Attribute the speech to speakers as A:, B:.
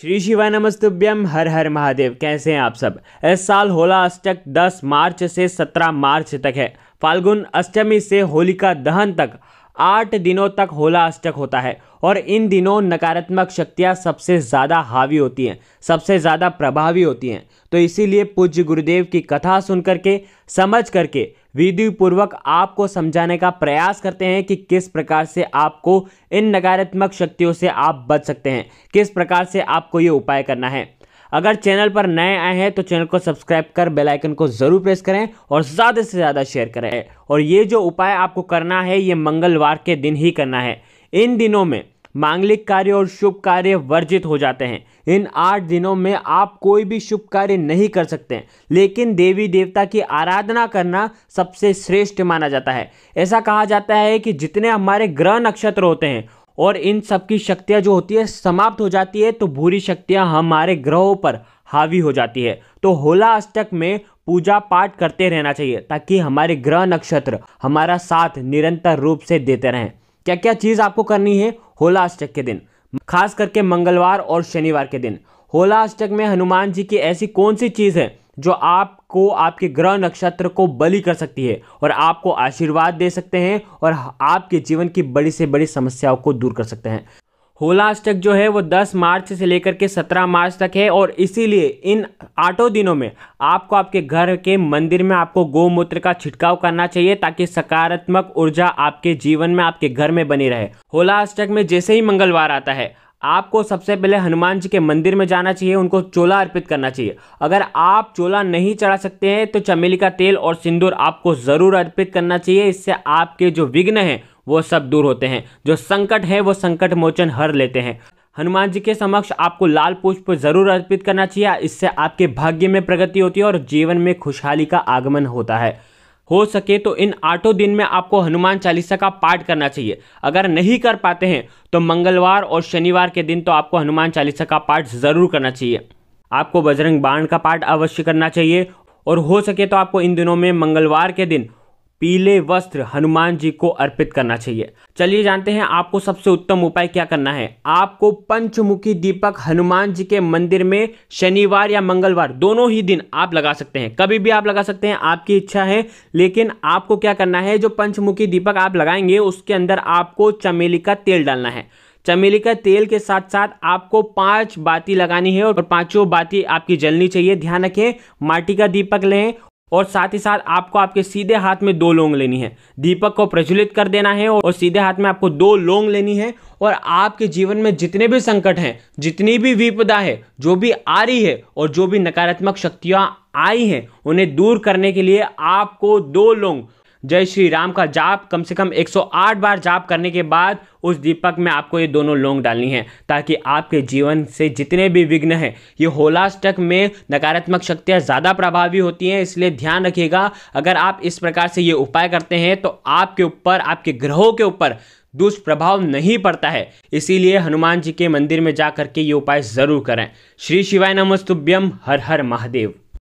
A: श्री शिवा नमस्तुभ्यम हर हर महादेव कैसे हैं आप सब इस साल होला अष्टक 10 मार्च से 17 मार्च तक है फाल्गुन अष्टमी से होलिका दहन तक आठ दिनों तक होला अष्टक होता है और इन दिनों नकारात्मक शक्तियाँ सबसे ज़्यादा हावी होती हैं सबसे ज़्यादा प्रभावी होती हैं तो इसीलिए पूज्य गुरुदेव की कथा सुन करके समझ करके विधिपूर्वक आपको समझाने का प्रयास करते हैं कि किस प्रकार से आपको इन नकारात्मक शक्तियों से आप बच सकते हैं किस प्रकार से आपको ये उपाय करना है अगर चैनल पर नए आए हैं तो चैनल को सब्सक्राइब कर बेल आइकन को ज़रूर प्रेस करें और ज़्यादा से ज़्यादा शेयर करें और ये जो उपाय आपको करना है ये मंगलवार के दिन ही करना है इन दिनों में मांगलिक कार्य और शुभ कार्य वर्जित हो जाते हैं इन आठ दिनों में आप कोई भी शुभ कार्य नहीं कर सकते हैं लेकिन देवी देवता की आराधना करना सबसे श्रेष्ठ माना जाता है ऐसा कहा जाता है कि जितने हमारे ग्रह नक्षत्र होते हैं और इन सब की शक्तियाँ जो होती है समाप्त हो जाती है तो बुरी शक्तियाँ हमारे ग्रहों पर हावी हो जाती है तो होला अष्टक में पूजा पाठ करते रहना चाहिए ताकि हमारे ग्रह नक्षत्र हमारा साथ निरंतर रूप से देते रहें क्या क्या चीज़ आपको करनी है होला अष्टक के दिन खास करके मंगलवार और शनिवार के दिन होला अष्टक में हनुमान जी की ऐसी कौन सी चीज़ है जो आपको आपके ग्रह नक्षत्र को बलि कर सकती है और आपको आशीर्वाद दे सकते हैं और आपके जीवन की बड़ी से बड़ी समस्याओं को दूर कर सकते हैं होलास्टक जो है वो 10 मार्च से लेकर के 17 मार्च तक है और इसीलिए इन आठों दिनों में आपको आपके घर के मंदिर में आपको गोमूत्र का छिड़काव करना चाहिए ताकि सकारात्मक ऊर्जा आपके जीवन में आपके घर में बनी रहे होलाष्टक में जैसे ही मंगलवार आता है आपको सबसे पहले हनुमान जी के मंदिर में जाना चाहिए उनको चोला अर्पित करना चाहिए अगर आप चोला नहीं चढ़ा सकते हैं तो चमेली का तेल और सिंदूर आपको ज़रूर अर्पित करना चाहिए इससे आपके जो विघ्न हैं वो सब दूर होते हैं जो संकट है वो संकट मोचन हर लेते हैं हनुमान जी के समक्ष आपको लाल पुष्प जरूर अर्पित करना चाहिए इससे आपके भाग्य में प्रगति होती है और जीवन में खुशहाली का आगमन होता है हो सके तो इन आठों दिन में आपको हनुमान चालीसा का पाठ करना चाहिए अगर नहीं कर पाते हैं तो मंगलवार और शनिवार के दिन तो आपको हनुमान चालीसा का पाठ जरूर करना चाहिए आपको बजरंग बाण का पाठ अवश्य करना चाहिए और हो सके तो आपको इन दिनों में मंगलवार के दिन पीले वस्त्र हनुमान जी को अर्पित करना चाहिए चलिए जानते हैं आपको सबसे उत्तम उपाय क्या करना है आपको पंचमुखी दीपक हनुमान जी के मंदिर में शनिवार या मंगलवार दोनों ही दिन आप लगा सकते हैं कभी भी आप लगा सकते हैं आपकी इच्छा है लेकिन आपको क्या करना है जो पंचमुखी दीपक आप लगाएंगे उसके अंदर आपको चमेली का तेल डालना है चमेली का तेल के साथ साथ आपको पांच बाती लगानी है और पांचों बाती आपकी जलनी चाहिए ध्यान रखें माटी का दीपक लें और साथ ही साथ आपको आपके सीधे हाथ में दो लोंग लेनी है दीपक को प्रज्वलित कर देना है और सीधे हाथ में आपको दो लोंग लेनी है और आपके जीवन में जितने भी संकट हैं जितनी भी विपदा है जो भी आ रही है और जो भी नकारात्मक शक्तियाँ आई हैं उन्हें दूर करने के लिए आपको दो लोंग जय श्री राम का जाप कम से कम 108 बार जाप करने के बाद उस दीपक में आपको ये दोनों लोंग डालनी है ताकि आपके जीवन से जितने भी विघ्न हैं ये होलास्टक में नकारात्मक शक्तियाँ ज़्यादा प्रभावी होती हैं इसलिए ध्यान रखिएगा अगर आप इस प्रकार से ये उपाय करते हैं तो आपके ऊपर आपके ग्रहों के ऊपर दुष्प्रभाव नहीं पड़ता है इसीलिए हनुमान जी के मंदिर में जा करके ये उपाय ज़रूर करें श्री शिवाय नमस्तुभ्यम हर हर महादेव